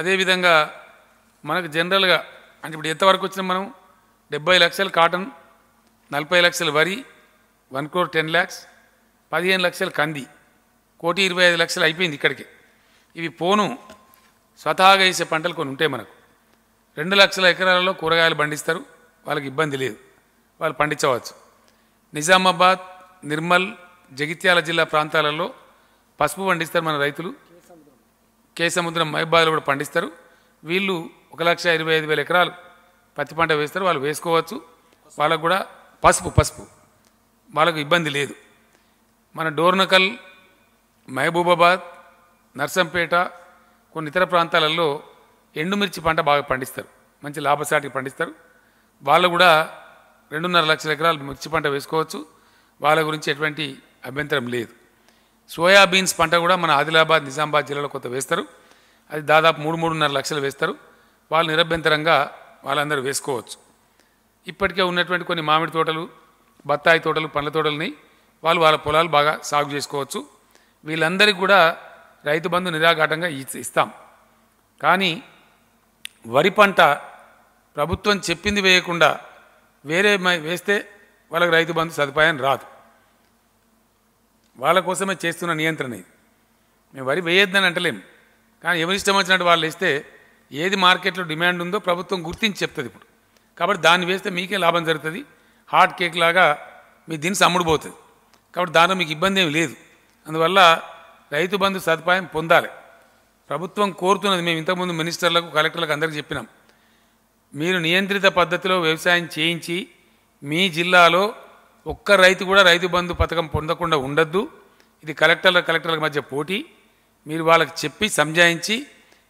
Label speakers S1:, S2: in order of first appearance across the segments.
S1: అదేవిధంగా మనకు జనరల్గా అంటే ఇప్పుడు ఎంతవరకు వచ్చినా మనం డెబ్బై లక్షలు కాటన్ నలభై లక్షలు వరి వన్ క్రోర్ టెన్ ల్యాక్స్ పదిహేను లక్షలు కంది కోటి ఇరవై ఐదు లక్షలు అయిపోయింది ఇక్కడికి ఇవి పోను స్వతహాగా వేసే పంటలు కొన్ని ఉంటాయి మనకు రెండు లక్షల ఎకరాలలో కూరగాయలు పండిస్తారు వాళ్ళకి ఇబ్బంది లేదు వాళ్ళు పండించవచ్చు నిజామాబాద్ నిర్మల్ జగిత్యాల జిల్లా ప్రాంతాలలో పసుపు పండిస్తారు మన రైతులు కేసముద్రం మైబాదులు కూడా పండిస్తారు వీళ్ళు ఒక లక్ష ఇరవై ఐదు వేల ఎకరాలు పత్తి పంట వేస్తారు వాళ్ళు వేసుకోవచ్చు వాళ్ళకు కూడా పసుపు పసుపు వాళ్ళకు ఇబ్బంది లేదు మన డోర్నకల్ మహబూబాబాద్ నర్సంపేట కొన్ని ఇతర ప్రాంతాలలో ఎండుమిర్చి పంట బాగా పండిస్తారు మంచి లాభసాటికి పండిస్తారు వాళ్ళు కూడా రెండున్నర లక్షల ఎకరాలు మిర్చి పంట వేసుకోవచ్చు వాళ్ళ గురించి ఎటువంటి అభ్యంతరం లేదు సోయాబీన్స్ పంట కూడా మన ఆదిలాబాద్ నిజామాబాద్ జిల్లాలో కొత్త వేస్తారు అది దాదాపు మూడు మూడున్నర లక్షలు వేస్తారు వాళ్ళు నిరభ్యంతరంగా వాళ్ళందరూ వేసుకోవచ్చు ఇప్పటికే ఉన్నటువంటి కొన్ని మామిడి తోటలు బత్తాయి తోటలు పండ్ల తోటలని వాళ్ళు వాళ్ళ పొలాలు బాగా సాగు చేసుకోవచ్చు వీళ్ళందరికీ కూడా రైతు బంధు నిరాఘాటంగా ఇస్తాం కానీ వరి పంట ప్రభుత్వం చెప్పింది వేయకుండా వేరే వేస్తే వాళ్ళకి రైతు బంధు సదుపాయం రాదు వాళ్ళ కోసమే చేస్తున్న నియంత్రణ ఇది మేము వరి వేయొద్దని అంటలేము కానీ ఎవరి ఇష్టం వచ్చినట్టు వాళ్ళు ఇస్తే ఏది మార్కెట్లో డిమాండ్ ఉందో ప్రభుత్వం గుర్తించి చెప్తుంది ఇప్పుడు కాబట్టి దాన్ని వేస్తే మీకే లాభం జరుగుతుంది హాట్ కేక్ లాగా మీ దీన్ని అమ్ముడుపోతుంది కాబట్టి దానిలో మీకు ఇబ్బంది ఏమి లేదు అందువల్ల రైతు బంధు సదుపాయం పొందాలి ప్రభుత్వం కోరుతున్నది మేము ఇంతకుముందు మినిస్టర్లకు కలెక్టర్లకు అందరికీ చెప్పినాం మీరు నియంత్రిత పద్ధతిలో వ్యవసాయం చేయించి మీ జిల్లాలో ఒక్క రైతు కూడా రైతు బంధు పథకం పొందకుండా ఉండద్దు ఇది కలెక్టర్ల కలెక్టర్ల మధ్య పోటీ మీరు వాళ్ళకి చెప్పి సంజాయించి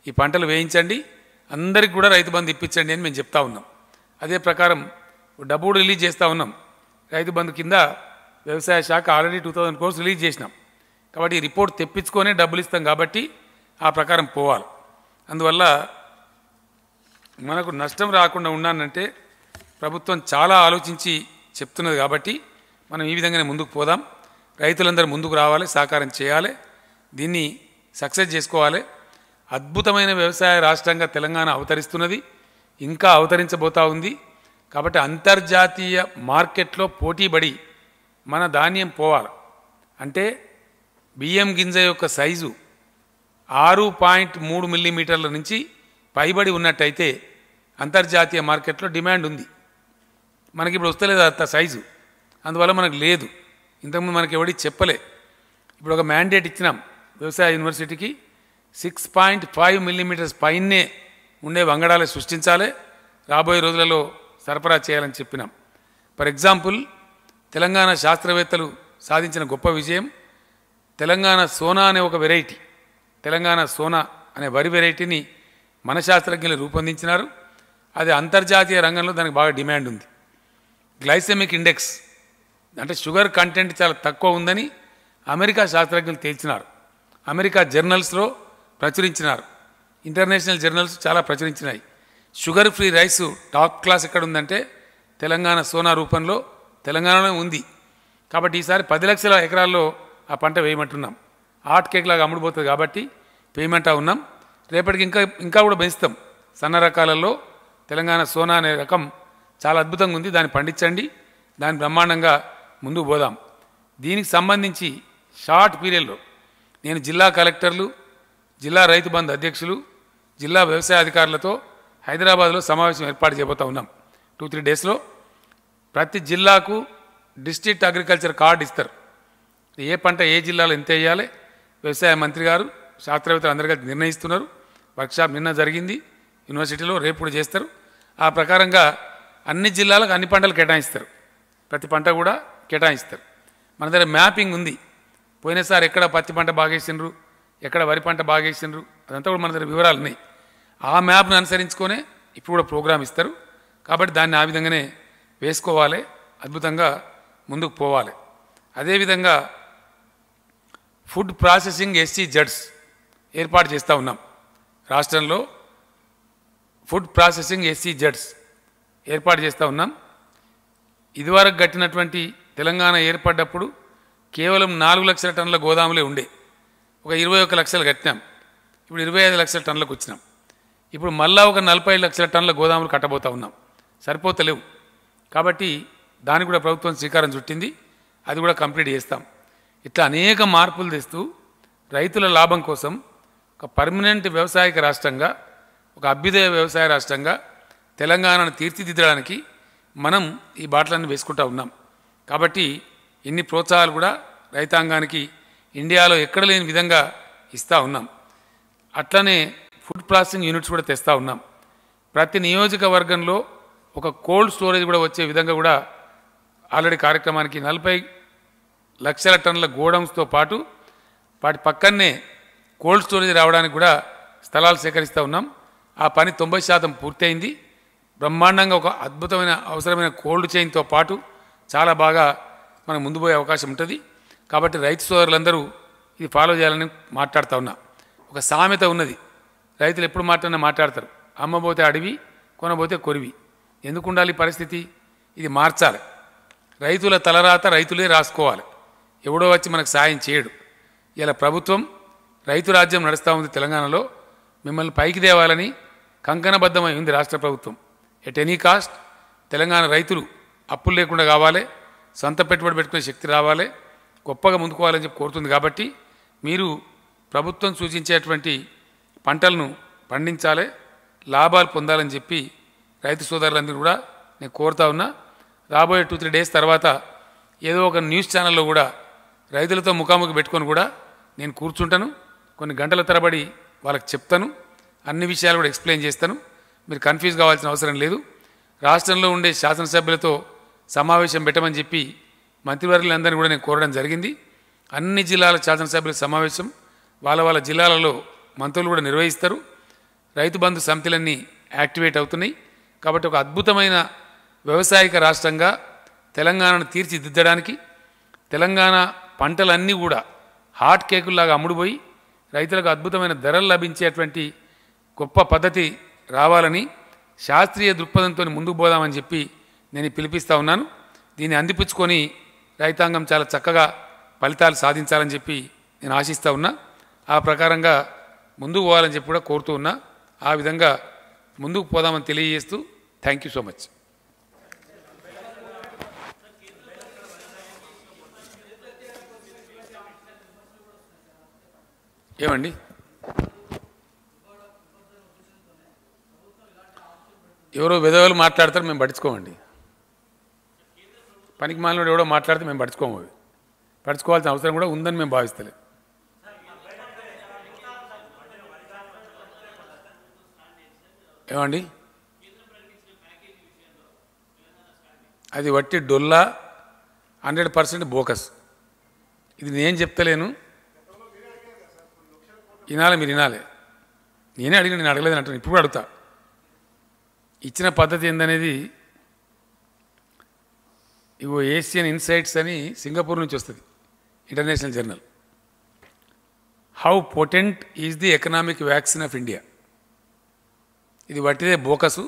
S1: ఈ పంటలు వేయించండి అందరికి కూడా రైతు బంధు ఇప్పించండి అని మేము చెప్తా ఉన్నాం అదే ప్రకారం డబ్బు రిలీజ్ చేస్తూ ఉన్నాం రైతు బంధు కింద వ్యవసాయ శాఖ already two thousand crores release చేసినాం కాబట్టి ఈ రిపోర్ట్ తెప్పించుకొనే డబ్బులు ఇస్తాం కాబట్టి ఆ ప్రకారం పోవాలి అందువల్ల మనకు నష్టం రాకుండా ఉన్నానంటే ప్రభుత్వం చాలా ఆలోచించి చెప్తున్నది కాబట్టి మనం ఈ విధంగానే ముందుకు పోదాం రైతులందరూ ముందుకు రావాలి సహకారం చేయాలి దీన్ని సక్సెస్ చేసుకోవాలి అద్భుతమైన వ్యవసాయ రాష్ట్రంగా తెలంగాణ అవతరిస్తున్నది ఇంకా అవతరించబోతా ఉంది కాబట్టి అంతర్జాతీయ మార్కెట్లో పోటీబడి మన ధాన్యం పోవాలి అంటే బియ్యం గింజ యొక్క సైజు ఆరు పాయింట్ మూడు మిల్లీమీటర్ల నుంచి పైబడి ఉన్నట్టయితే అంతర్జాతీయ మార్కెట్లో డిమాండ్ ఉంది మనకి ఇప్పుడు వస్తలేదు అంత సైజు అందువల్ల మనకు లేదు ఇంతకుముందు మనకి ఎవడి చెప్పలే ఇప్పుడు ఒక మ్యాండేట్ ఇచ్చినాం వ్యవసాయ యూనివర్సిటీకి సిక్స్ పాయింట్ ఫైవ్ మిల్లీమీటర్స్ పైనే ఉండే వంగడాలు సృష్టించాలి రాబోయే రోజులలో సరఫరా చేయాలని చెప్పినాం ఫర్ ఎగ్జాంపుల్ తెలంగాణ శాస్త్రవేత్తలు సాధించిన గొప్ప విజయం తెలంగాణ సోనా అనే ఒక వెరైటీ తెలంగాణ సోనా అనే వరి వెరైటీని మన శాస్త్రజ్ఞులు రూపొందించినారు అది అంతర్జాతీయ రంగంలో దానికి బాగా డిమాండ్ ఉంది గ్లైసెమిక్ ఇండెక్స్ అంటే షుగర్ కంటెంట్ చాలా తక్కువ ఉందని అమెరికా శాస్త్రజ్ఞులు తేల్చినారు అమెరికా జర్నల్స్లో ప్రచురించినారు ఇంటర్నేషనల్ జర్నల్స్ చాలా ప్రచురించినాయి sugar free rice top class ఎక్కడ ఉందంటే తెలంగాణ సోనా రూపంలో తెలంగాణలో ఉంది కాబట్టి ఈసారి పది లక్షల ఎకరాల్లో ఆ పంట వేయమంటున్నాం ఆర్ట్ కేక్ లాగా అమ్ముడుపోతుంది కాబట్టి పేమెంటా ఉన్నాం రేపటికి ఇంకా ఇంకా కూడా పెంచుతాం సన్న రకాలలో తెలంగాణ సోనా అనే రకం చాలా అద్భుతంగా ఉంది దాన్ని పండించండి దాన్ని బ్రహ్మాండంగా ముందుకు పోదాం దీనికి సంబంధించి షార్ట్ పీరియడ్లో నేను జిల్లా కలెక్టర్లు జిల్లా రైతు బంధు అధ్యక్షులు జిల్లా వ్యవసాయ అధికారులతో హైదరాబాద్లో సమావేశం ఏర్పాటు చేయబోతా ఉన్నాం టూ త్రీ డేస్లో ప్రతి జిల్లాకు డిస్ట్రిక్ట్ అగ్రికల్చర్ కార్డు ఇస్తారు ఏ పంట ఏ జిల్లాలో ఎంత వేయాలి వ్యవసాయ మంత్రి గారు శాస్త్రవేత్తలు అందరికీ కలిసి నిర్ణయిస్తున్నారు వర్క్షాప్ నిన్న జరిగింది యూనివర్సిటీలో రేపు కూడా చేస్తారు ఆ ప్రకారంగా అన్ని జిల్లాలకు అన్ని పంటలు కేటాయిస్తారు ప్రతి పంట కూడా కేటాయిస్తారు మన దగ్గర మ్యాపింగ్ ఉంది పోయినసారి ఎక్కడ పత్తి పంట బాగేసినరు ఎక్కడ వరి పంట బాగేసినరు అదంతా కూడా మన దగ్గర వివరాలు ఉన్నాయి ఆ మ్యాప్ను అనుసరించుకొనే ఇప్పుడు కూడా ప్రోగ్రామ్ ఇస్తారు కాబట్టి దాన్ని ఆ విధంగానే వేసుకోవాలి అద్భుతంగా ముందుకు పోవాలి అదేవిధంగా ఫుడ్ ప్రాసెసింగ్ ఎస్సీ జడ్స్ ఏర్పాటు చేస్తూ ఉన్నాం రాష్ట్రంలో ఫుడ్ ప్రాసెసింగ్ ఎస్సీ జడ్స్ ఏర్పాటు చేస్తూ ఉన్నాం ఇదివరకు కట్టినటువంటి తెలంగాణ ఏర్పడ్డప్పుడు కేవలం నాలుగు లక్షల టన్నుల గోదాములే ఉండే ఒక ఇరవై ఒక లక్షలు కట్టినాం ఇప్పుడు ఇరవై ఐదు లక్షల టన్నులకు వచ్చినాం ఇప్పుడు మళ్ళా ఒక నలభై లక్షల టన్నుల గోదాములు కట్టబోతా ఉన్నాం సరిపోతలేవు కాబట్టి దానికి కూడా ప్రభుత్వం శ్రీకారం చుట్టింది అది కూడా కంప్లీట్ చేస్తాం ఇట్లా అనేక మార్పులు తెస్తూ రైతుల లాభం కోసం ఒక పర్మనెంట్ వ్యవసాయక రాష్ట్రంగా ఒక అభ్యుదయ వ్యవసాయ రాష్ట్రంగా తెలంగాణను తీర్చిదిద్దడానికి మనం ఈ బాటలన్నీ వేసుకుంటూ ఉన్నాం కాబట్టి ఇన్ని ప్రోత్సాహాలు కూడా రైతాంగానికి ఇండియాలో ఎక్కడ లేని విధంగా ఇస్తూ ఉన్నాం అట్లనే ఫుడ్ ప్రాసెసింగ్ యూనిట్స్ కూడా తెస్తూ ఉన్నాం ప్రతి నియోజకవర్గంలో ఒక కోల్డ్ స్టోరేజ్ కూడా వచ్చే విధంగా కూడా ఆల్రెడీ కార్యక్రమానికి నలభై లక్షల టన్నుల గోడౌన్స్తో పాటు వాటి పక్కనే కోల్డ్ స్టోరేజ్ రావడానికి కూడా స్థలాలు సేకరిస్తూ ఉన్నాం ఆ పని తొంభై శాతం పూర్తయింది బ్రహ్మాండంగా ఒక అద్భుతమైన అవసరమైన కోల్డ్ చైన్తో పాటు చాలా బాగా మనం ముందు పోయే అవకాశం ఉంటుంది కాబట్టి రైతు సోదరులందరూ ఇది ఫాలో చేయాలని మాట్లాడుతూ ఉన్నా ఒక సామెత ఉన్నది రైతులు ఎప్పుడు మాట్లాడినా మాట్లాడతారు అమ్మబోతే అడవి కొనబోతే కొరివి ఎందుకు ఉండాలి పరిస్థితి ఇది మార్చాలి రైతుల తలరాత రైతులే రాసుకోవాలి ఎవడో వచ్చి మనకు సాయం చేయడు ఇలా ప్రభుత్వం రైతు రాజ్యం నడుస్తూ ఉంది తెలంగాణలో మిమ్మల్ని పైకి తేవాలని కంకణబద్ధమై ఉంది రాష్ట్ర ప్రభుత్వం ఎట్ ఎనీ కాస్ట్ తెలంగాణ రైతులు అప్పులు లేకుండా కావాలి సొంత పెట్టుబడి పెట్టుకునే శక్తి రావాలి గొప్పగా ముందుకోవాలని చెప్పి కోరుతుంది కాబట్టి మీరు ప్రభుత్వం సూచించేటువంటి పంటలను పండించాలి లాభాలు పొందాలని చెప్పి రైతు సోదరులందరూ కూడా నేను కోరుతా ఉన్నా రాబోయే టూ త్రీ డేస్ తర్వాత ఏదో ఒక న్యూస్ ఛానల్లో కూడా రైతులతో ముఖాముఖి పెట్టుకొని కూడా నేను కూర్చుంటాను కొన్ని గంటల తరబడి వాళ్ళకి చెప్తాను అన్ని విషయాలు కూడా ఎక్స్ప్లెయిన్ చేస్తాను మీరు కన్ఫ్యూజ్ కావాల్సిన అవసరం లేదు రాష్ట్రంలో ఉండే శాసనసభ్యులతో సమావేశం పెట్టమని చెప్పి మంత్రివర్యులందరినీ కూడా నేను కోరడం జరిగింది అన్ని జిల్లాల శాసనసభ్యుల సమావేశం వాళ్ళ వాళ్ళ జిల్లాలలో మంత్రులు కూడా నిర్వహిస్తారు రైతు బంధు సమితులన్నీ యాక్టివేట్ అవుతున్నాయి కాబట్టి ఒక అద్భుతమైన వ్యవసాయక రాష్ట్రంగా తెలంగాణను తీర్చిదిద్దడానికి తెలంగాణ పంటలన్నీ కూడా హాట్ కేకుల్లాగా అమ్ముడుపోయి రైతులకు అద్భుతమైన ధరలు లభించేటువంటి గొప్ప పద్ధతి రావాలని శాస్త్రీయ దృక్పథంతో ముందుకు పోదామని చెప్పి నేను పిలిపిస్తూ ఉన్నాను దీన్ని అందిపుచ్చుకొని రైతాంగం చాలా చక్కగా ఫలితాలు సాధించాలని చెప్పి నేను ఆశిస్తూ ఉన్నా ఆ ప్రకారంగా ముందుకు పోవాలని చెప్పి కూడా కోరుతూ ఉన్నా ఆ విధంగా ముందుకు పోదామని తెలియజేస్తూ థ్యాంక్ యూ సో మచ్ ఏమండి ఎవరో విధవలు మాట్లాడతారు మేము పట్టించుకోమండి పనికి మాలిన ఎవడో మాట్లాడితే మేము అవి పట్టించుకోవాల్సిన అవసరం కూడా ఉందని మేము భావిస్తలే ఏమండి అది వట్టి డొల్లా హండ్రెడ్ పర్సెంట్ బోకస్ ఇది నేను చెప్తలేను వినాలి మీరు వినాలి నేనే అడిగిన నేను అడగలేదని అంటాను ఇప్పుడు అడుగుతా ఇచ్చిన పద్ధతి ఏందనేది ఇవో ఏషియన్ ఇన్సైట్స్ అని సింగపూర్ నుంచి వస్తుంది international journal how potent is the economic vaccine of India ఇది వట్టిదే బోకసు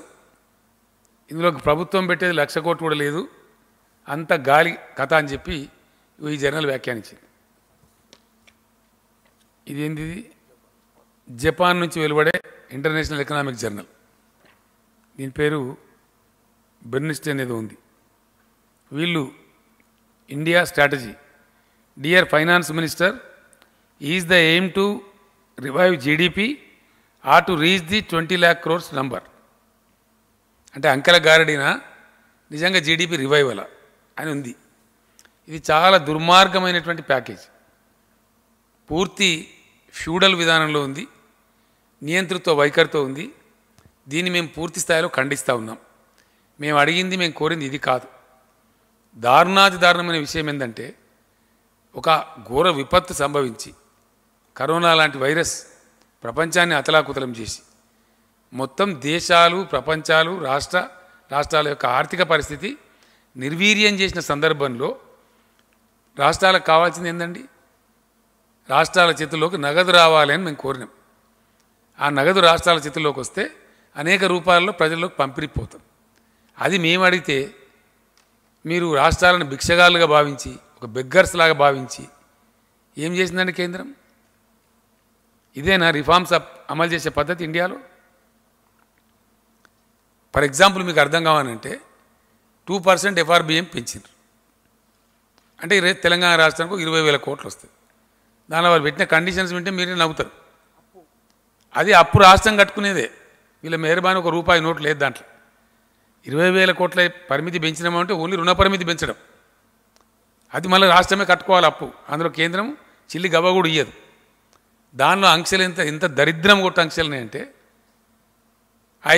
S1: ఇందులోకి ప్రభుత్వం పెట్టేది లక్ష కోట్లు కూడా లేదు అంత గాలి కథ అని చెప్పి ఈ జర్నల్ వ్యాఖ్యానించింది ఏంది జపాన్ నుంచి వెలువడే ఇంటర్నేషనల్ ఎకనామిక్ జర్నల్ దీని పేరు బెర్నిస్ట్ అనేది ఉంది వీళ్ళు India strategy dear finance minister is the aim to revive GDP uh to reach the twenty lakh crores number అంటే అంకెల గారడిన నిజంగా జీడిపి రివైవల్ అని ఉంది ఇది చాలా దుర్మార్గమైనటువంటి ప్యాకేజ్ పూర్తి ఫ్యూడల్ విధానంలో ఉంది నియంతృత్వ వైఖరితో ఉంది దీన్ని మేము పూర్తి స్థాయిలో ఖండిస్తూ ఉన్నాం మేము అడిగింది మేము కోరింది ఇది కాదు దారుణాది దారుణమైన విషయం ఏంటంటే ఒక ఘోర విపత్తు సంభవించి కరోనా లాంటి వైరస్ ప్రపంచాన్ని అతలాకుతలం చేసి మొత్తం దేశాలు ప్రపంచాలు రాష్ట్ర రాష్ట్రాల యొక్క ఆర్థిక పరిస్థితి నిర్వీర్యం చేసిన సందర్భంలో రాష్ట్రాలకు కావాల్సింది ఏంటండి రాష్ట్రాల చేతుల్లోకి నగదు రావాలి అని మేము కోరినాం ఆ నగదు రాష్ట్రాల చేతుల్లోకి వస్తే అనేక రూపాల్లో ప్రజల్లోకి పంపిణీపోతాం అది మేము అడిగితే మీరు రాష్ట్రాలను భిక్షగాలుగా భావించి ఒక బెగ్గర్స్ లాగా భావించి ఏం చేసిందండి కేంద్రం ఇదేనా రిఫార్మ్స్ అమలు చేసే పద్ధతి ఇండియాలో ఫర్ ఎగ్జాంపుల్ మీకు అర్థం కావాలంటే టూ పర్సెంట్ ఎఫ్ఆర్బిఎం పెంచిండ్రు అంటే ఈరోజు తెలంగాణ రాష్ట్రానికి ఇరవై వేల కోట్లు వస్తాయి దానిలో వాళ్ళు పెట్టిన కండిషన్స్ వింటే మీరే నవ్వుతారు అది అప్పు రాష్ట్రం కట్టుకునేదే వీళ్ళ మెహర్బాన్ ఒక రూపాయి నోట్ లేదు దాంట్లో ఇరవై వేల కోట్ల పరిమితి పెంచినామంటే ఓన్లీ రుణ పరిమితి పెంచడం అది మళ్ళీ రాష్ట్రమే కట్టుకోవాలి అప్పు అందులో కేంద్రం చిల్లి గవ్వ కూడా ఇయ్యదు దానిలో అంక్షలు ఎంత ఎంత దరిద్రం కొట్ట అంక్షలు అంటే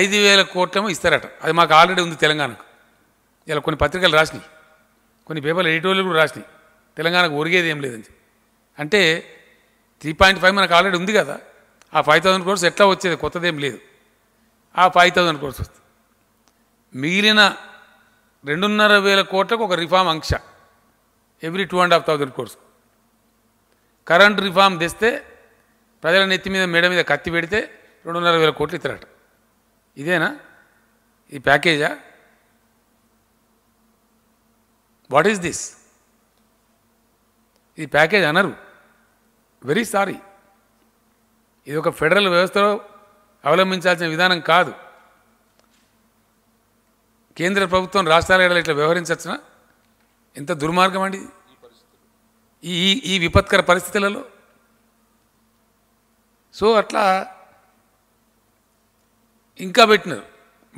S1: ఐదు వేల కోట్లేమో ఇస్తారట అది మాకు ఆల్రెడీ ఉంది తెలంగాణకు ఇలా కొన్ని పత్రికలు రాసినాయి కొన్ని పేపర్లు ఎడిటోరియల్ కూడా రాసినాయి తెలంగాణకు ఒరిగేది ఏం లేదని అంటే త్రీ పాయింట్ ఫైవ్ మనకు ఆల్రెడీ ఉంది కదా ఆ ఫైవ్ థౌసండ్ క్రోర్స్ ఎట్లా వచ్చేది కొత్తదేం లేదు ఆ ఫైవ్ థౌజండ్ కోర్స్ వస్తుంది మిగిలిన రెండున్నర వేల కోట్లకు ఒక రిఫార్మ్ అంక్ష every two and half thousand crores current reform తెస్తే ప్రజల నెత్తి మీద మేడ మీద కత్తి పెడితే రెండున్నర వేల కోట్లు ఇస్తారట ఇదేనా ఈ ప్యాకేజా వాట్ ఈస్ దిస్ ఈ ప్యాకేజ్ అనరు వెరీ సారీ ఇది ఒక ఫెడరల్ వ్యవస్థలో అవలంబించాల్సిన విధానం కాదు కేంద్ర ప్రభుత్వం రాష్ట్రాల ఏడలు ఇట్లా వ్యవహరించచ్చునా ఎంత దుర్మార్గం అండి ఈ ఈ విపత్కర పరిస్థితులలో సో అట్లా ఇంకా పెట్టినారు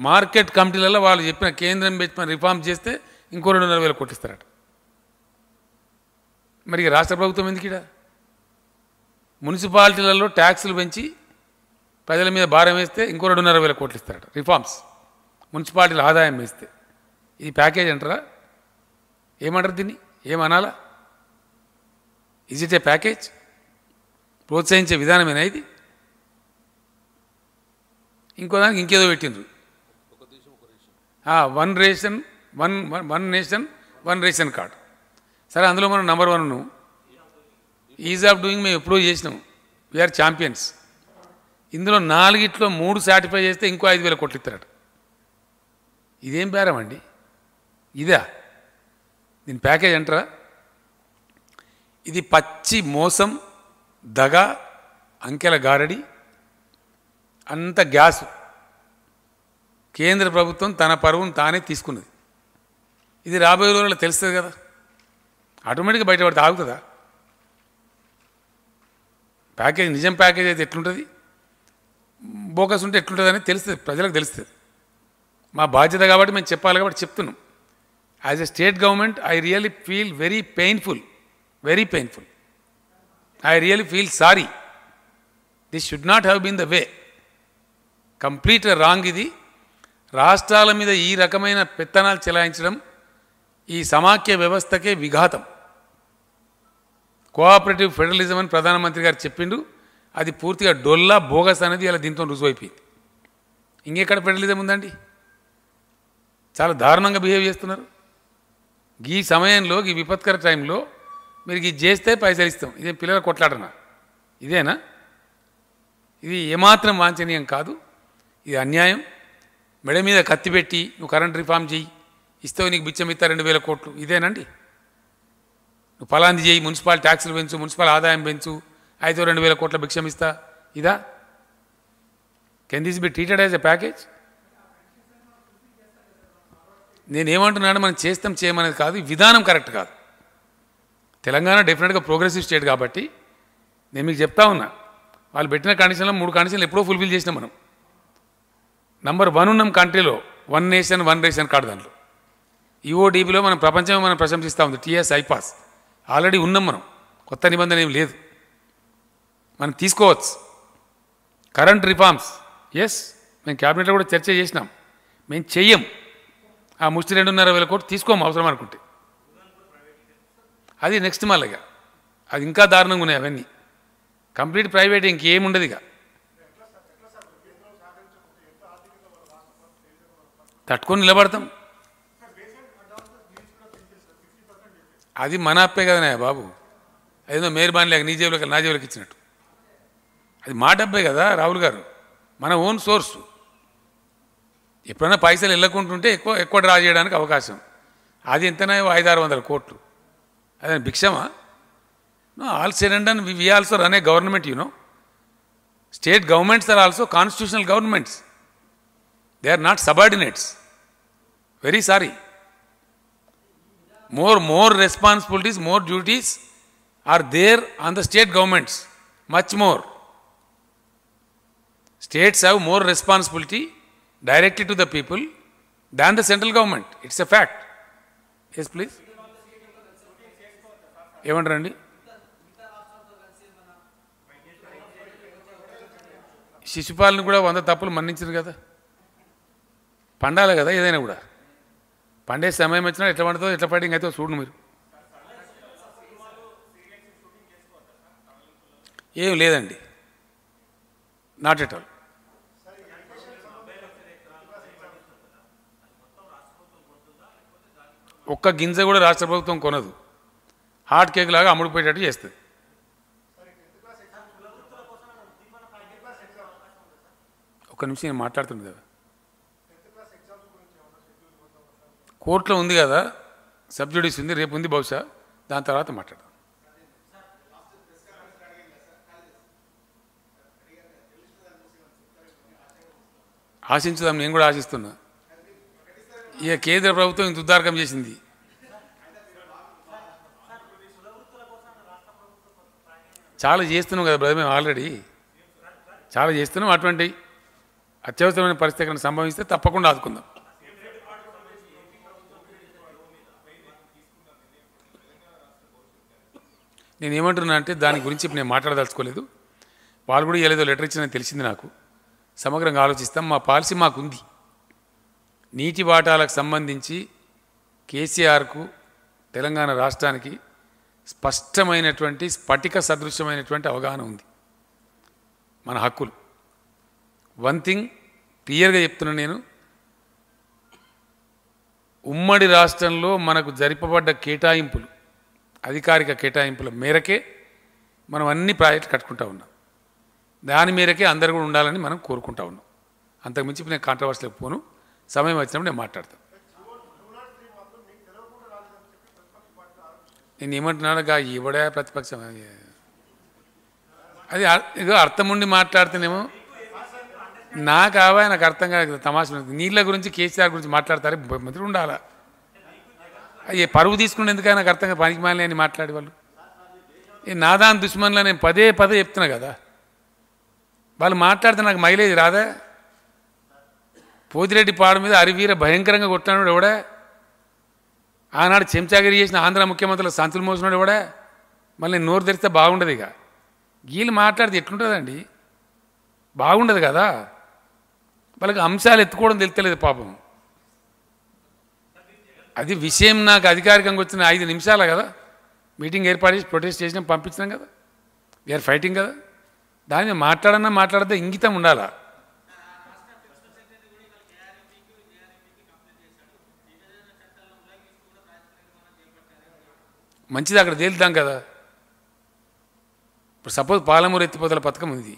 S1: మార్కెట్ కమిటీలలో వాళ్ళు చెప్పిన కేంద్రం పెట్టిన రిఫార్మ్ చేస్తే ఇంకో రెండున్నర వేలు కొట్టిస్తారట మరి రాష్ట్ర ప్రభుత్వం ఎందుకు మున్సిపాలిటీలలో ట్యాక్సులు పెంచి ప్రజల మీద భారం వేస్తే ఇంకో రెండున్నర వేల కోట్లు ఇస్తారట రిఫార్మ్స్ మున్సిపాలిటీల ఆదాయం వేస్తే ఇది ప్యాకేజ్ అంటారా ఏమంటారు దీన్ని ఏమనాలా ఇజ్ ఇట్ ఏ ప్యాకేజ్ ప్రోత్సహించే విధానమేనా ఇది ఇంకో దానికి ఇంకేదో పెట్టిండ్రు one ration one one nation one ration card సరే అందులో మనం number one ease of doing మేము ఎప్పుడూ చేసినాం వీఆర్ ఛాంపియన్స్ ఇందులో నాలుగిట్లో మూడు సాటిఫై చేస్తే ఇంకో ఐదు వేల కోట్లు ఇస్తారట ఇదేం బేరం అండి ఇదా దీని ప్యాకేజ్ అంటారా ఇది పచ్చి మోసం దగ అంకెల గారడి అంత గ్యాసు కేంద్ర ప్రభుత్వం తన పరువును తానే తీసుకున్నది ఇది రాబోయే రోజుల్లో తెలుస్తుంది కదా ఆటోమేటిక్గా బయటపడితే ఆగుతుందా ప్యాకేజ్ నిజం ప్యాకేజ్ అయితే ఎట్లుంటుంది బోకస్ ఉంటే ఎట్లుంటుందని తెలుస్తుంది ప్రజలకు తెలుస్తుంది మా బాధ్యత కాబట్టి మేము చెప్పాలి కాబట్టి చెప్తున్నాం as a state government I really feel very painful very painful I really feel sorry this should not have been the way complete wrong ఇది రాష్ట్రాల మీద ఈ రకమైన పెత్తనాలు చెలాయించడం ఈ సమాఖ్య వ్యవస్థకే విఘాతం కోఆపరేటివ్ ఫెడరలిజం అని ప్రధానమంత్రి గారు చెప్పిండు అది పూర్తిగా డొల్లా బోగస్ అనేది ఇలా దీంతో రుజువు అయిపోయింది ఇంకెక్కడ ఫెడరలిజం చాలా దారుణంగా బిహేవ్ చేస్తున్నారు ఈ సమయంలో ఈ విపత్కర టైంలో మీరు ఇది చేస్తే పైసలు ఇస్తాం ఇదే పిల్లల కొట్లాడనా ఇదేనా ఇది ఏమాత్రం వాంఛనీయం కాదు ఇది అన్యాయం మెడ మీద కత్తి పెట్టి నువ్వు కరెంట్ రిఫార్మ్ చేయి ఇస్తావు నీకు బిచ్చం ఇస్తా రెండు వేల కోట్లు ఇదేనండి నువ్వు ఫలాంది చేయి మున్సిపాల్ ట్యాక్సులు పెంచు మున్సిపల్ ఆదాయం పెంచు ఐదు రెండు వేల కోట్ల భిక్షమిస్తా ఇదా can this be treated as a package నేనేమంటున్నాను మనం చేస్తాం చేయమనేది కాదు విధానం కరెక్ట్ కాదు తెలంగాణ డెఫినెట్గా ప్రోగ్రెసివ్ స్టేట్ కాబట్టి నేను మీకు చెప్తా ఉన్నా వాళ్ళు పెట్టిన కండిషన్లో మూడు కండిషన్లు ఎప్పుడో ఫుల్ఫిల్ చేసినాం మనం నంబర్ వన్ ఉన్నాం కంట్రీలో one nation one ration card దాంట్లో ఈఓడీపీలో e మనం ప్రపంచమే మనం ప్రశంసిస్తూ ఉంది టీఎస్ ఐపాస్ ఆల్రెడీ ఉన్నాం మనం కొత్త నిబంధన ఏం లేదు మనం తీసుకోవచ్చు కరెంట్ రిఫార్మ్స్ ఎస్ మేము క్యాబినెట్లో కూడా చర్చ చేసినాం మేము చెయ్యం ఆ ముష్టి రెండున్నర వేల కోట్లు తీసుకోము అవసరం అనుకుంటే అది నెక్స్ట్ ఇక అది ఇంకా దారుణంగా ఉన్నాయి అవన్నీ కంప్లీట్ ప్రైవేట్ ఇంకేముండదు ఇక తట్టుకొని నిలబడతాం అది మన అప్పే కదనే బాబు అదేదో మేర్బాన్ లేక నీ జేబులకు నా జేబులకు ఇచ్చినట్టు అది మా డబ్బే కదా రాహుల్ గారు మన ఓన్ సోర్సు ఎప్పుడైనా పైసలు వెళ్ళకుంటుంటే ఎక్కువ ఎక్కువ డ్రా చేయడానికి అవకాశం అది ఎంతనా ఐదు ఆరు వందల కోట్లు అదే భిక్షమా no all surrender and we also run a government you know state governments are also constitutional governments they are not subordinates very sorry more more responsibilities more duties are there on the state governments much more states have more responsibility directly to the people than the central government it's a fact yes please ఏమంటారండి శిశుపాలను కూడా వంద తప్పులు మన్నించారు కదా పండాలి కదా ఏదైనా కూడా పండే సమయం వచ్చినా ఎట్లా పండుతుందో ఎట్లా పడింగ్ అయితే చూడండి మీరు ఏం లేదండి నాట్ ఎట్ ఆల్ ఒక్క గింజ కూడా రాష్ట్ర ప్రభుత్వం కొనదు హార్ట్ కేక్ లాగా అమ్ముడుపోయేటట్టు చేస్తుంది ఒక్క నిమిషం నేను మాట్లాడుతుంది కదా కోర్టులో ఉంది కదా సబ్జుడీస్ ఉంది రేపు ఉంది బహుశా దాని తర్వాత మాట్లాడదాం ఆశించుదాం నేను కూడా ఆశిస్తున్నా ఇక కేంద్ర ప్రభుత్వం ఇంత ఉద్దారకం చేసింది చాలా చేస్తున్నాం కదా బ్రదర్ మేము ఆల్రెడీ చాలా చేస్తున్నాం అటువంటి అత్యవసరమైన పరిస్థితి సంభవిస్తే తప్పకుండా ఆదుకుందాం నేను ఏమంటున్నా అంటే దాని గురించి ఇప్పుడు నేను మాట్లాడదలుచుకోలేదు వాళ్ళు కూడా ఏదో లెటర్ ఇచ్చిన తెలిసింది నాకు సమగ్రంగా ఆలోచిస్తాం మా పాలసీ మాకుంది నీటి వాటాలకు సంబంధించి కేసీఆర్కు తెలంగాణ రాష్ట్రానికి స్పష్టమైనటువంటి స్ఫటిక సదృశ్యమైనటువంటి అవగాహన ఉంది మన హక్కులు వన్ థింగ్ క్లియర్గా చెప్తున్నాను నేను ఉమ్మడి రాష్ట్రంలో మనకు జరిపబడ్డ కేటాయింపులు అధికారిక కేటాయింపుల మేరకే మనం అన్ని ప్రాజెక్టులు కట్టుకుంటా ఉన్నాం దాని మేరకే అందరు కూడా ఉండాలని మనం కోరుకుంటా ఉన్నాం అంతకుమించి నేను కాంట్రవర్సీలకు పోను సమయం వచ్చినప్పుడు నేను మాట్లాడతాను నేను ఏమంటున్నాడు ఇవడే ప్రతిపక్షం అది ఇదో అర్థం ఉండి మాట్లాడుతున్నాము నాకు ఆవా నాకు అర్థం కాదు తమాషా నీళ్ళ గురించి కేసీఆర్ గురించి మాట్లాడతారు మంత్రి ఉండాలా అది పరువు తీసుకుని ఎందుకు నాకు అర్థం కాదు పనికి మాలి అని మాట్లాడేవాళ్ళు నాదాన్ దుష్మన్లో నేను పదే పదే చెప్తున్నా కదా వాళ్ళు మాట్లాడితే నాకు మైలేజ్ రాదా పోతిరెడ్డి పాడు మీద అరివీర భయంకరంగా కొట్టినాడు ఎవడే ఆనాడు చెంచాగిరి చేసిన ఆంధ్ర ముఖ్యమంత్రులు సంతులు మోసినాడు ఎవడే మళ్ళీ నోరు తెరిస్తే బాగుండదు ఇక వీళ్ళు మాట్లాడితే ఎట్లుంటుందండి బాగుండదు కదా వాళ్ళకి అంశాలు ఎత్తుకోవడం తెలుస్తలేదు పాపం అది విషయం నాకు అధికారికంగా వచ్చిన ఐదు నిమిషాలు కదా మీటింగ్ ఏర్పాటు చేసి ప్రొటెస్ట్ చేసినాం పంపించినాం కదా వీఆర్ ఫైటింగ్ కదా దాని మాట్లాడన్నా మాట్లాడితే ఇంగితం ఉండాలా మంచిది అక్కడ తేలుతాం కదా ఇప్పుడు సపోజ్ పాలమూరు ఎత్తిపోతల పథకం ఉంది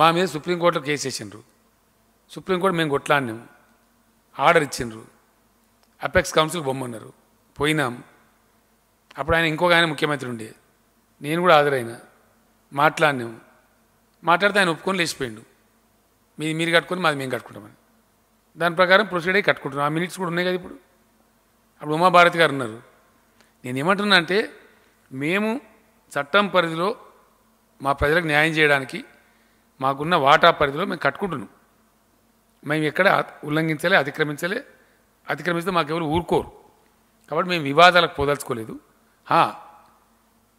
S1: మా మీద సుప్రీంకోర్టులో కేసు వేసినారు సుప్రీంకోర్టు మేము కొట్లాడినాం ఆర్డర్ ఇచ్చిండ్రు అపెక్స్ కౌన్సిల్ బొమ్మన్నారు పోయినాం అప్పుడు ఆయన ఇంకొక ఆయన ముఖ్యమంత్రి ఉండే నేను కూడా హాజరైనా మాట్లాడినాం మాట్లాడితే ఆయన ఒప్పుకొని లేచిపోయిండు మీది మీరు కట్టుకొని మాది మేము కట్టుకుంటామని దాని ప్రకారం ప్రొసీడ్ అయ్యి కట్టుకుంటున్నాం ఆ మినిట్స్ కూడా ఉన్నాయి కదా ఇప్పుడు అప్పుడు ఉమాభారతి గారు ఉన్నారు నేను ఏమంటున్నా అంటే మేము చట్టం పరిధిలో మా ప్రజలకు న్యాయం చేయడానికి మాకున్న వాటా పరిధిలో మేము కట్టుకుంటున్నాం మేము ఎక్కడ ఉల్లంఘించలే అతిక్రమించలే అతిక్రమిస్తే మాకెవరు ఊరుకోరు కాబట్టి మేము వివాదాలకు పోదలుచుకోలేదు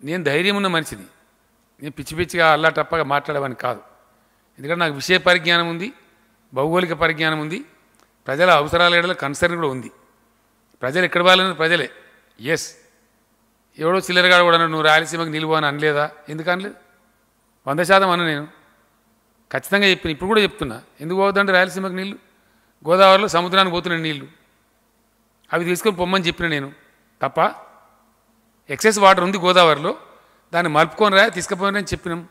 S1: నేను ధైర్యం ఉన్న మనిషిని నేను పిచ్చి పిచ్చిగా అల్లా టప్పగా మాట్లాడేవాని కాదు ఎందుకంటే నాకు విషయ పరిజ్ఞానం ఉంది భౌగోళిక పరిజ్ఞానం ఉంది ప్రజల అవసరాల ఏడల కన్సర్న్ కూడా ఉంది ప్రజలు ఎక్కడ వాళ్ళని ప్రజలే ఎస్ ఎవడో చిల్లరగాడు కూడా నువ్వు రాయలసీమకు నిలువు అని అనలేదా ఎందుకు అనలేదు వంద శాతం అన్న నేను ఖచ్చితంగా చెప్పిన ఇప్పుడు కూడా చెప్తున్నా ఎందుకు పోవద్దండి రాయలసీమకు నీళ్ళు గోదావరిలో సముద్రానికి పోతున్నాయి నీళ్లు అవి తీసుకొని పొమ్మని చెప్పిన నేను తప్ప ఎక్సెస్ వాటర్ ఉంది గోదావరిలో దాన్ని మలుపుకొని రా తీసుకుపోయిన చెప్పినాం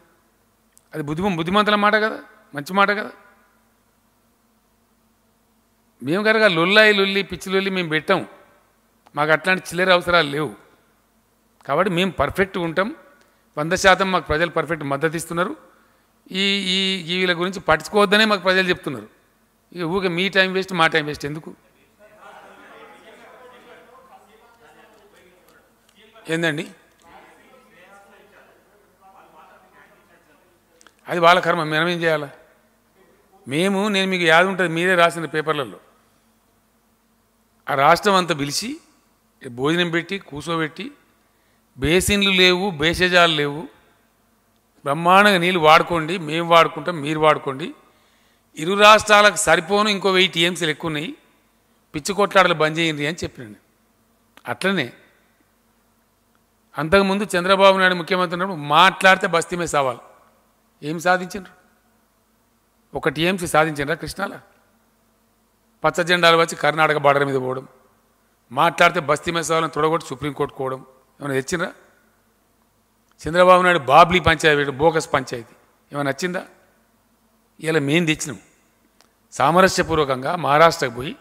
S1: అది బుద్ధి బుద్ధిమంతుల మాట కదా మంచి మాట కదా మేము కనుక లొల్లాయి లొల్లి పిచ్చి లొల్లి మేము పెట్టాం మాకు అట్లాంటి చిల్లర అవసరాలు లేవు కాబట్టి మేము పర్ఫెక్ట్ ఉంటాం వంద శాతం మాకు ప్రజలు పర్ఫెక్ట్ మద్దతు ఇస్తున్నారు ఈ ఈ వీళ్ళ గురించి పట్టించుకోవద్దనే మాకు ప్రజలు చెప్తున్నారు ఇక ఊరికే మీ టైం వేస్ట్ మా టైం వేస్ట్ ఎందుకు ఏందండి అది వాళ్ళ కర్మ మనం ఏం చేయాలా మేము నేను మీకు యాది ఉంటుంది మీరే రాసిన పేపర్లలో ఆ రాష్ట్రం అంతా పిలిచి భోజనం పెట్టి కూర్చోబెట్టి బేసిన్లు లేవు బేషజాలు లేవు బ్రహ్మాండంగా నీళ్ళు వాడుకోండి మేము వాడుకుంటాం మీరు వాడుకోండి ఇరు రాష్ట్రాలకు సరిపోను ఇంకో వెయ్యి టీఎంసీలు ఎక్కువ ఉన్నాయి పిచ్చి కొట్లాడలు బంద్ చేయండి అని చెప్పినండి అట్లనే అంతకుముందు చంద్రబాబు నాయుడు ముఖ్యమంత్రి ఉన్నప్పుడు మాట్లాడితే బస్తీమే సవాల్ ఏం సాధించరు ఒక టీఎంసీ సాధించరా కృష్ణాల పచ్చ జెండాలు వచ్చి కర్ణాటక బార్డర్ మీద పోవడం మాట్లాడితే బస్తీమే సవాల్ని తొడగొట్టి సుప్రీంకోర్టు కోవడం ఏమైనా తెచ్చిండ్రా చంద్రబాబు నాయుడు బాబ్లీ పంచాయతీ బోగస్ పంచాయతీ ఏమైనా నచ్చిందా ఇలా మేము తెచ్చినాం సామరస్యపూర్వకంగా మహారాష్ట్రకు పోయి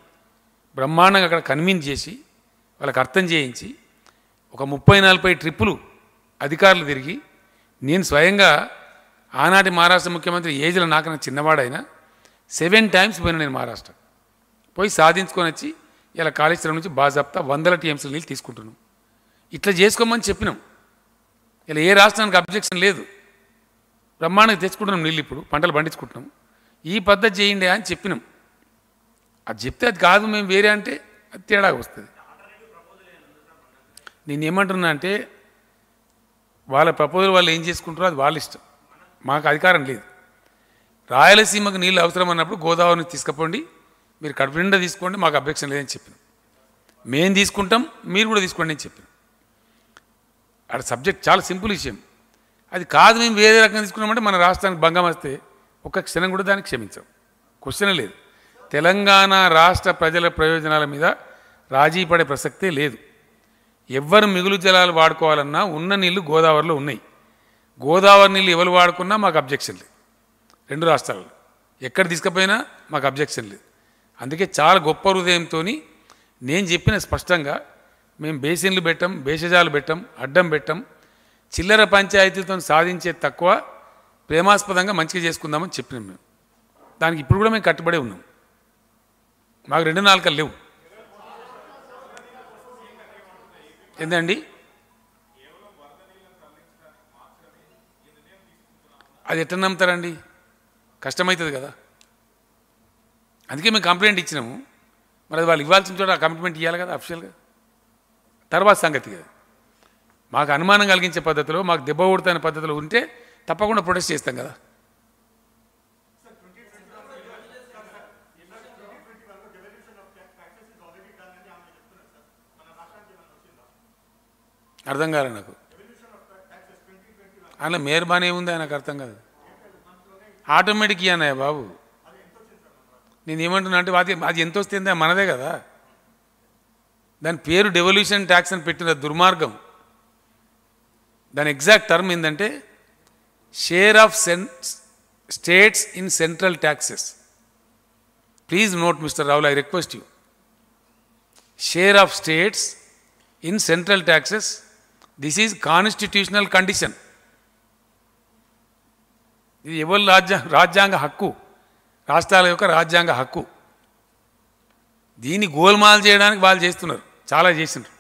S1: బ్రహ్మాండంగా అక్కడ కన్విన్స్ చేసి వాళ్ళకి అర్థం చేయించి ఒక ముప్పై నలభై ట్రిప్పులు అధికారులు తిరిగి నేను స్వయంగా ఆనాటి మహారాష్ట్ర ముఖ్యమంత్రి ఏజ్లో నాకన్నా చిన్నవాడైనా సెవెన్ టైమ్స్ పోయినా నేను మహారాష్ట్ర పోయి సాధించుకొని వచ్చి ఇలా కాళేశ్వరం నుంచి బాజాప్తా వందల టీఎంసీలు నీళ్ళు తీసుకుంటున్నాం ఇట్లా చేసుకోమని చెప్పినాం ఇలా ఏ రాష్ట్రానికి అబ్జెక్షన్ లేదు బ్రహ్మాండంగా తెచ్చుకుంటున్నాం నీళ్ళు ఇప్పుడు పంటలు పండించుకుంటున్నాం ఈ పద్ధతి చేయండి అని చెప్పినాం అది చెప్తే అది కాదు మేము వేరే అంటే అది తేడాగా వస్తుంది నేను ఏమంటున్నా అంటే వాళ్ళ ప్రపోజల్ వాళ్ళు ఏం చేసుకుంటారో అది వాళ్ళ ఇష్టం మాకు అధికారం లేదు రాయలసీమకు నీళ్ళు అవసరం అన్నప్పుడు గోదావరిని తీసుకుపోండి మీరు కడుపు నిండా తీసుకోండి మాకు అబ్జెక్షన్ లేదని చెప్పిన మేము తీసుకుంటాం మీరు కూడా తీసుకోండి అని చెప్పిన అక్కడ సబ్జెక్ట్ చాలా సింపుల్ విషయం అది కాదు మేము వేరే రకంగా తీసుకున్నామంటే మన రాష్ట్రానికి భంగం వస్తే ఒక క్షణం కూడా దానికి క్షమించాం క్వశ్చన్ లేదు తెలంగాణ రాష్ట్ర ప్రజల ప్రయోజనాల మీద రాజీ పడే ప్రసక్తే లేదు ఎవ్వరు మిగులు జలాలు వాడుకోవాలన్నా ఉన్న నీళ్లు గోదావరిలో ఉన్నాయి గోదావరి నీళ్ళు ఎవరు వాడుకున్నా మాకు అబ్జెక్షన్ లేదు రెండు రాష్ట్రాలలో ఎక్కడ తీసుకుపోయినా మాకు అబ్జెక్షన్ లేదు అందుకే చాలా గొప్ప హృదయంతో నేను చెప్పిన స్పష్టంగా మేము బేసిన్లు పెట్టం బేషజాలు పెట్టం అడ్డం పెట్టాం చిల్లర పంచాయతీలతో సాధించే తక్కువ ప్రేమాస్పదంగా మంచిగా చేసుకుందామని చెప్పినాం మేము దానికి ఇప్పుడు కూడా మేము కట్టుబడి ఉన్నాం మాకు రెండు నాలుకలు లేవు ఏందండి అది ఎట్ట నమ్ముతారండి కష్టమవుతుంది కదా అందుకే మేము కంప్లైంట్ ఇచ్చినాము మరి అది వాళ్ళు ఇవ్వాల్సిన చోట ఆ కమిట్మెంట్ ఇవ్వాలి కదా అఫిషియల్గా తర్వాత సంగతి మాకు అనుమానం కలిగించే పద్ధతిలో మాకు దెబ్బ కొడుతున్న పద్ధతిలో ఉంటే తప్పకుండా ప్రొటెస్ట్ చేస్తాం కదా అర్థం కాల నాకు అన్న మేర్బాన్ ఏముంది నాకు అర్థం కాదు ఆటోమేటిక్ ఇయ్యానయ్యా బాబు నేను ఏమంటున్నా అంటే అది అది ఎంత వస్తుందా మనదే కదా దాని పేరు డెవల్యూషన్ ట్యాక్స్ అని పెట్టిన దుర్మార్గం దాని ఎగ్జాక్ట్ టర్మ్ ఏంటంటే షేర్ ఆఫ్ సెన్ states in central taxes please note mister Rahul I request you share of states in central taxes this is constitutional condition ఇది ఎవరి రాజ్యా రాజ్యాంగ హక్కు రాష్ట్రాల యొక్క రాజ్యాంగ హక్కు దీన్ని గోల్మాల్ చేయడానికి వాళ్ళు చేస్తున్నారు చాలా చేసినారు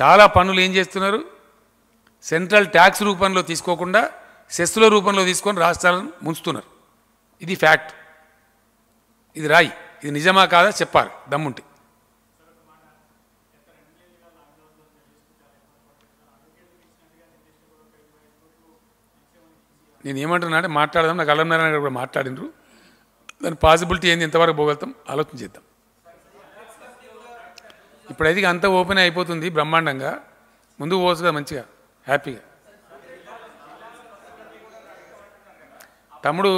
S1: చాలా పనులు ఏం చేస్తున్నారు సెంట్రల్ ట్యాక్స్ రూపంలో తీసుకోకుండా సెస్సుల రూపంలో తీసుకొని రాష్ట్రాలను ముంచుతున్నారు ఇది ఫ్యాక్ట్ ఇది రాయి ఇది నిజమా కాదా చెప్పాలి దమ్ముంటే నేను ఏమంటున్నా అంటే మాట్లాడదాం నాకు అల్లం నారాయణ గారు కూడా మాట్లాడినరు దాని పాసిబిలిటీ ఏంది ఎంతవరకు పోగలుగుతాం ఆలోచన చేద్దాం ఇప్పుడు అయితే అంతా ఓపెన్ అయిపోతుంది బ్రహ్మాండంగా ముందు పోవచ్చుగా కదా మంచిగా హ్యాపీగా తమ్ముడు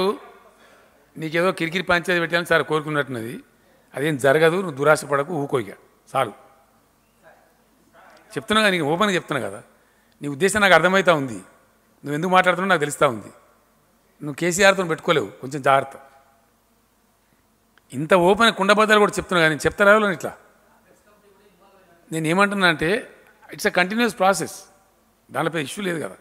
S1: నీకేదో కిరికిరి పంచేది పెట్టాలని సార్ కోరుకున్నట్టున్నది అదేం జరగదు నువ్వు దురాశ పడకు ఊకోయిక చాలు చెప్తున్నా కదా నీకు ఓపెన్గా చెప్తున్నా కదా నీ ఉద్దేశం నాకు అర్థమవుతా ఉంది నువ్వు ఎందుకు మాట్లాడుతున్నా నాకు తెలుస్తూ ఉంది నువ్వు కేసీఆర్తో పెట్టుకోలేవు కొంచెం జాగ్రత్త ఇంత ఓపెన్ కుండబద్దలు కూడా చెప్తున్నావు కానీ చెప్తారా ఇట్లా నేను ఏమంటున్నా అంటే ఇట్స్ అ కంటిన్యూస్ ప్రాసెస్ దానిపై ఇష్యూ లేదు కదా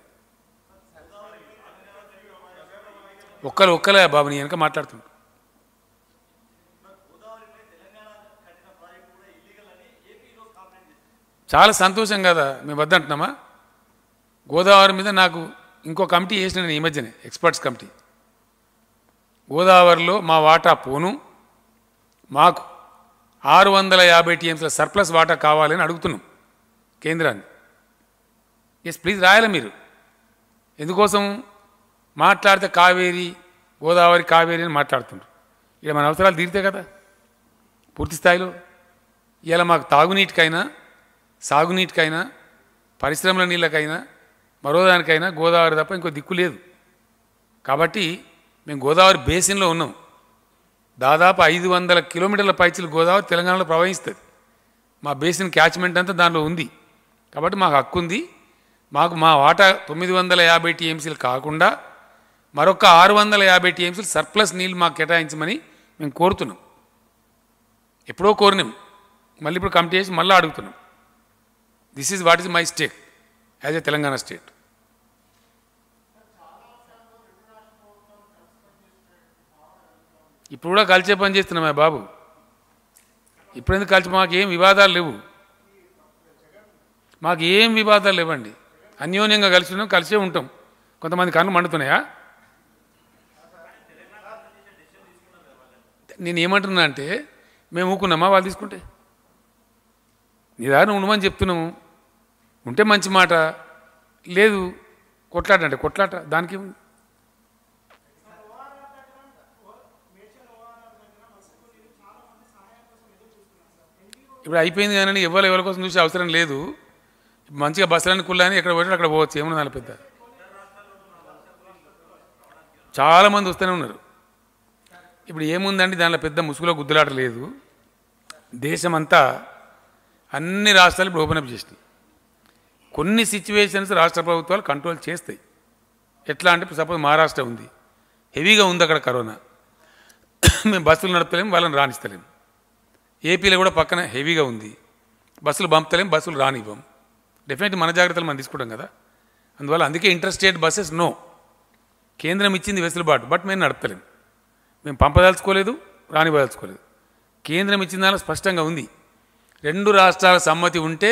S1: ఒక్కరు ఒక్కలే బాబు నేను వెనక మాట్లాడుతున్నా చాలా సంతోషం కదా మేము వద్దంటున్నామా గోదావరి మీద నాకు ఇంకో కమిటీ వేసిన నేను ఈ మధ్యనే ఎక్స్పర్ట్స్ కమిటీ గోదావరిలో మా వాటా పోను మాకు ఆరు వందల యాభై టీఎంసీల సర్ప్లస్ వాటర్ కావాలని అడుగుతున్నాం కేంద్రాన్ని ఎస్ ప్లీజ్ రాయాలి మీరు ఎందుకోసం మాట్లాడితే కావేరి గోదావరి కావేరి అని మాట్లాడుతున్నారు ఇక మన అవసరాలు తీరితే కదా పూర్తి స్థాయిలో ఇలా మాకు తాగునీటికైనా సాగునీటికైనా పరిశ్రమల నీళ్ళకైనా మరోదానికైనా గోదావరి తప్ప ఇంకో దిక్కు లేదు కాబట్టి మేము గోదావరి బేసిన్లో ఉన్నాం దాదాపు ఐదు వందల కిలోమీటర్ల పైచలు గోదావరి తెలంగాణలో ప్రవహిస్తుంది మా బేసిన్ క్యాచ్మెంట్ అంతా దానిలో ఉంది కాబట్టి మాకు హక్కు ఉంది మాకు మా వాటా తొమ్మిది వందల యాభై టీఎంసీలు కాకుండా మరొక ఆరు వందల యాభై టీఎంసీలు సర్ప్లస్ నీళ్ళు మాకు కేటాయించమని మేము కోరుతున్నాం ఎప్పుడో కోరినాం మళ్ళీ ఇప్పుడు కమిటీ చేసి మళ్ళీ అడుగుతున్నాం this is what is my state as a Telangana state ఇప్పుడు కూడా కలిసే పని చేస్తున్నామే బాబు ఇప్పుడెందుకు కలిసి మాకేం వివాదాలు లేవు మాకు ఏం వివాదాలు లేవండి అన్యోన్యంగా కలిసి ఉన్నాం కలిసే ఉంటాం కొంతమంది కన్ను మండుతున్నాయా నేను ఏమంటున్నా అంటే మేము ఊకున్నామా వాళ్ళు తీసుకుంటే నీ దారిని ఉండమని చెప్తున్నాము ఉంటే మంచి మాట లేదు కొట్లాట అంటే కొట్లాట దానికి ఇప్పుడు అయిపోయింది కానీ ఎవరు ఎవరి కోసం చూసే అవసరం లేదు మంచిగా బస్సులన్నీ కుళ్ళని ఎక్కడ పోయినా అక్కడ పోవచ్చు ఏమన్నా పెద్ద చాలామంది వస్తూనే ఉన్నారు ఇప్పుడు ఏముందండి దానిలో పెద్ద ముసుగులో గుద్దులాట లేదు దేశమంతా అన్ని రాష్ట్రాలు ఇప్పుడు ఓపెన్ అప్ చేసినాయి కొన్ని సిచ్యువేషన్స్ రాష్ట్ర ప్రభుత్వాలు కంట్రోల్ చేస్తాయి ఎట్లా అంటే సపోజ్ మహారాష్ట్ర ఉంది హెవీగా ఉంది అక్కడ కరోనా మేము బస్సులు నడపలేము వాళ్ళని రాణిస్తలేము ఏపీలో కూడా పక్కన హెవీగా ఉంది బస్సులు పంపుతలేం బస్సులు రానివ్వం డెఫినెట్ మన జాగ్రత్తలు మనం తీసుకుంటాం కదా అందువల్ల అందుకే ఇంటర్స్టేట్ బస్సెస్ నో కేంద్రం ఇచ్చింది వెసులుబాటు బట్ మేము నడపలేం మేము పంపదలుచుకోలేదు రానివ్వదలుచుకోలేదు కేంద్రం ఇచ్చిన దానిలో స్పష్టంగా ఉంది రెండు రాష్ట్రాల సమ్మతి ఉంటే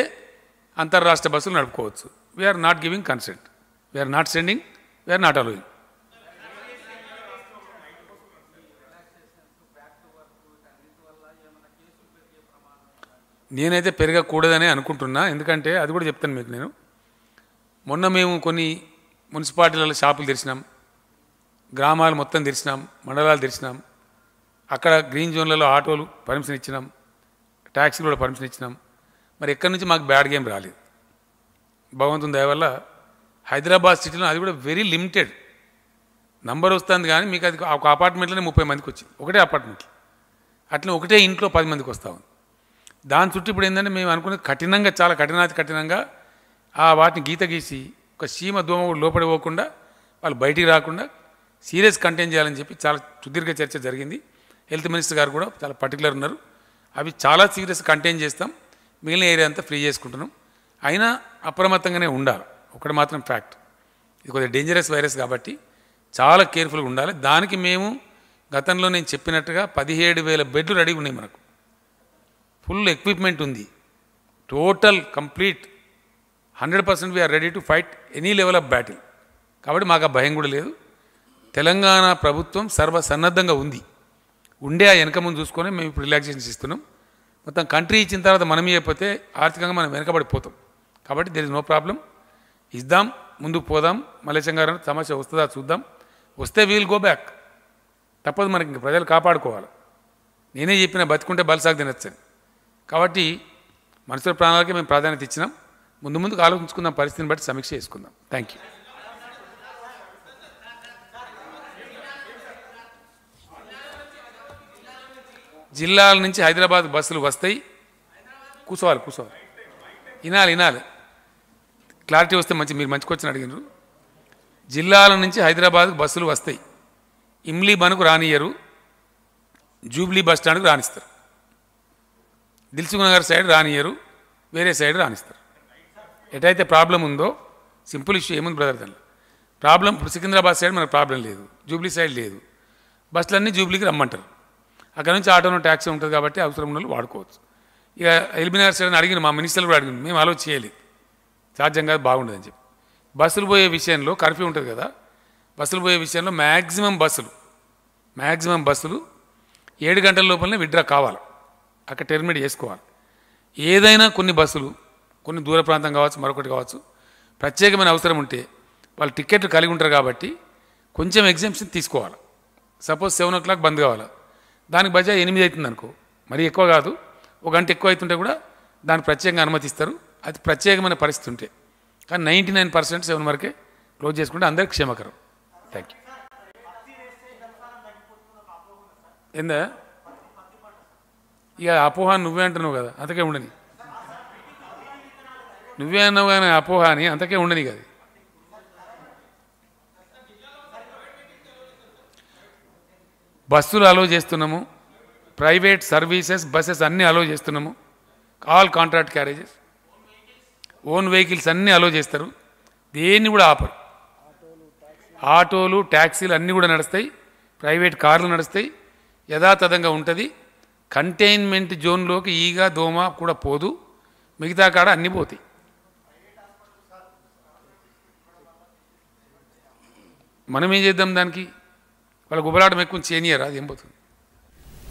S1: అంతర్రాష్ట్ర బస్సులు నడుపుకోవచ్చు we're not giving consent we're not sending we're not allowing నేనైతే పెరగకూడదనే అనుకుంటున్నా ఎందుకంటే అది కూడా చెప్తాను మీకు నేను మొన్న మేము కొన్ని మున్సిపాలిటీలలో షాపులు తెరిచినాం గ్రామాలు మొత్తం తెరిచినాం మండలాలు తెరిచినాం అక్కడ గ్రీన్ జోన్లలో ఆటోలు పర్మిషన్ ఇచ్చినాం ట్యాక్సీలు కూడా పర్మిషన్ ఇచ్చినాం మరి ఎక్కడి నుంచి మాకు బ్యాడ్ గేమ్ రాలేదు భగవంతుని దయవల్ల హైదరాబాద్ సిటీలో అది కూడా వెరీ లిమిటెడ్ నంబర్ వస్తుంది కానీ మీకు అది ఒక అపార్ట్మెంట్లోనే ముప్పై మందికి వచ్చింది ఒకటే అపార్ట్మెంట్ అట్లా ఒకటే ఇంట్లో పది మందికి వస్తూ ఉంది దాని చుట్టూ ఇప్పుడు ఏంటంటే మేము అనుకునే కఠినంగా చాలా కఠినాతి కఠినంగా ఆ వాటిని గీత గీసి ఒక సీమ దోమ కూడా లోపడి పోకుండా వాళ్ళు బయటికి రాకుండా సీరియస్ కంటైన్ చేయాలని చెప్పి చాలా సుదీర్ఘ చర్చ జరిగింది హెల్త్ మినిస్టర్ గారు కూడా చాలా పర్టికులర్ ఉన్నారు అవి చాలా సీరియస్ కంటైన్ చేస్తాం మిగిలిన ఏరియా అంతా ఫ్రీ చేసుకుంటున్నాం అయినా అప్రమత్తంగానే ఉండాలి ఒకటి మాత్రం ఫ్యాక్ట్ ఇది కొద్దిగా డేంజరస్ వైరస్ కాబట్టి చాలా కేర్ఫుల్గా ఉండాలి దానికి మేము గతంలో నేను చెప్పినట్టుగా పదిహేడు వేల బెడ్లు రెడీ ఉన్నాయి మనకు ఫుల్ ఎక్విప్మెంట్ ఉంది total complete hundred percent we're ready to fight any level of battle కాబట్టి మాకు ఆ భయం కూడా లేదు తెలంగాణ ప్రభుత్వం సర్వసన్నద్ధంగా ఉంది ఉండే ఆ వెనక ముందు చూసుకొని మేము ఇప్పుడు రిలాక్సేషన్స్ ఇస్తున్నాం మొత్తం కంట్రీ ఇచ్చిన తర్వాత మనం చేయకపోతే ఆర్థికంగా మనం వెనకబడిపోతాం కాబట్టి దెర్ ఇస్ నో ప్రాబ్లం ఇద్దాం ముందుకు పోదాం మలేశం సమస్య వస్తుందా చూద్దాం వస్తే వీల్ గో బ్యాక్ తప్పదు మనకి ప్రజలు కాపాడుకోవాలి నేనే చెప్పిన బతుకుంటే బలసాగు తినొచ్చని కాబట్టి మనుషుల ప్రాణాలకి మేము ప్రాధాన్యత ఇచ్చినాం ముందు ముందుకు ఆలోచించుకుందాం పరిస్థితిని బట్టి సమీక్ష చేసుకుందాం థ్యాంక్ యూ జిల్లాల నుంచి హైదరాబాద్ బస్సులు వస్తాయి కూసోవాలి కూసోవాలి ఇనాలి ఇనాలి క్లారిటీ వస్తే మంచి మీరు మంచికొచ్చిన అడిగినారు జిల్లాల నుంచి హైదరాబాద్కు బస్సులు వస్తాయి ఇమ్లీ బనుకు రానియరు జూబ్లీ బస్ స్టాండ్కు రాణిస్తారు దిల్సుఖ్ నగర్ సైడ్ రానియరు వేరే సైడ్ రానిస్తారు ఎటైతే ప్రాబ్లం ఉందో సింపుల్ ఇష్యూ ఏముంది బ్రదర్ దాని ప్రాబ్లం ఇప్పుడు సికింద్రాబాద్ సైడ్ మనకు ప్రాబ్లం లేదు జూబ్లీ సైడ్ లేదు బస్సులన్నీ జూబ్లీకి రమ్మంటారు అక్కడ నుంచి ఆటోలో ట్యాక్సీ ఉంటుంది కాబట్టి అవసరం ఉన్న వాడుకోవచ్చు ఇక నగర్ సైడ్ అడిగిన మా మినిస్టర్లు కూడా అడిగిన మేము అలో చేయలేదు సాధ్యం కాదు బాగుండదని చెప్పి బస్సులు పోయే విషయంలో కర్ఫ్యూ ఉంటుంది కదా బస్సులు పోయే విషయంలో మ్యాక్సిమం బస్సులు మ్యాక్సిమం బస్సులు ఏడు గంటల లోపలనే విడ్రా కావాలి అక్కడ టెర్మినేట్ చేసుకోవాలి ఏదైనా కొన్ని బస్సులు కొన్ని దూర ప్రాంతం కావచ్చు మరొకటి కావచ్చు ప్రత్యేకమైన అవసరం ఉంటే వాళ్ళు టికెట్లు కలిగి ఉంటారు కాబట్టి కొంచెం ఎగ్జామ్షన్ తీసుకోవాలి suppose seven o'clock bandh కావాలి దానికి బజా ఎనిమిది అవుతుంది అనుకో మరీ ఎక్కువ కాదు ఒక గంట ఎక్కువ అవుతుంటే కూడా దాన్ని ప్రత్యేకంగా అనుమతిస్తారు అది ప్రత్యేకమైన పరిస్థితి ఉంటే కానీ నైంటీ నైన్ పర్సెంట్ సెవెన్ వరకే క్లోజ్ చేసుకుంటే అందరికి క్షేమకరం థ్యాంక్ యూ ఎందా ఇక అపోహ నువ్వే అంటున్నావు కదా అంతకే ఉండని నువ్వే అన్నావు కానీ అపోహ అని అంతకే ఉండని కదా బస్సులు అలో చేస్తున్నాము ప్రైవేట్ సర్వీసెస్ బస్సెస్ అన్నీ అలో చేస్తున్నాము all contract carriages own vehicles అన్నీ అలో చేస్తారు దేన్ని కూడా ఆపరు ఆటోలు ట్యాక్సీలు అన్నీ కూడా నడుస్తాయి ప్రైవేట్ కార్లు నడుస్తాయి యథాతథంగా ఉంటుంది కంటైన్మెంట్ జోన్లోకి ఈగ దోమ కూడా పోదు మిగతా కాడ అన్నీ పోతాయి మనం ఏం చేద్దాం దానికి వాళ్ళ గుబలాటం ఎక్కువ చేయనియరా అది ఏం పోతుంది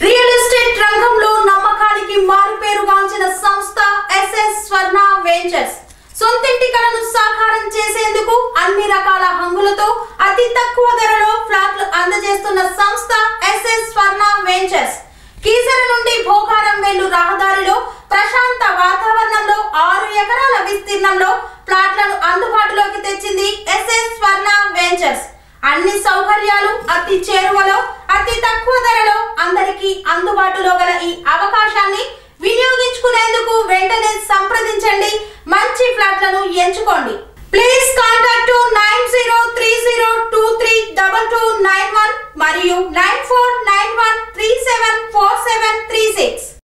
S1: రియల్ ఎస్టేట్ రంగంలో నమ్మకానికి మారుపేరుగాంచిన సంస్థ ఎస్ఎస్ స్వర్ణ వెంచర్స్ సొంతింటి కలను సాకారం చేసేందుకు అన్ని రకాల హంగులతో అతి తక్కువ ధరలో ఫ్లాట్లు అందజేస్తున్న సంస్థ ఎస్ఎస్ స్వర్ణ వెంచర్స్ కీసర నుండి భోగారం వెళ్ళు రహదారిలో ప్రశాంత వాతావరణంలో ఆరు ఎకరాల విస్తీర్ణంలో ప్లాట్లను అందుబాటులోకి తెచ్చింది ఎస్ఎస్ స్వర్ణ వెంచర్స్ అన్ని సౌకర్యాలు అతి చేరువలో అతి తక్కువ ధరలో అందరికీ అందుబాటులో గల ఈ అవకాశాన్ని వినియోగించుకునేందుకు వెంటనే సంప్రదించండి మంచి ఫ్లాట్లను ఎంచుకోండి Please contact to 9030232291 Mariu 9491374736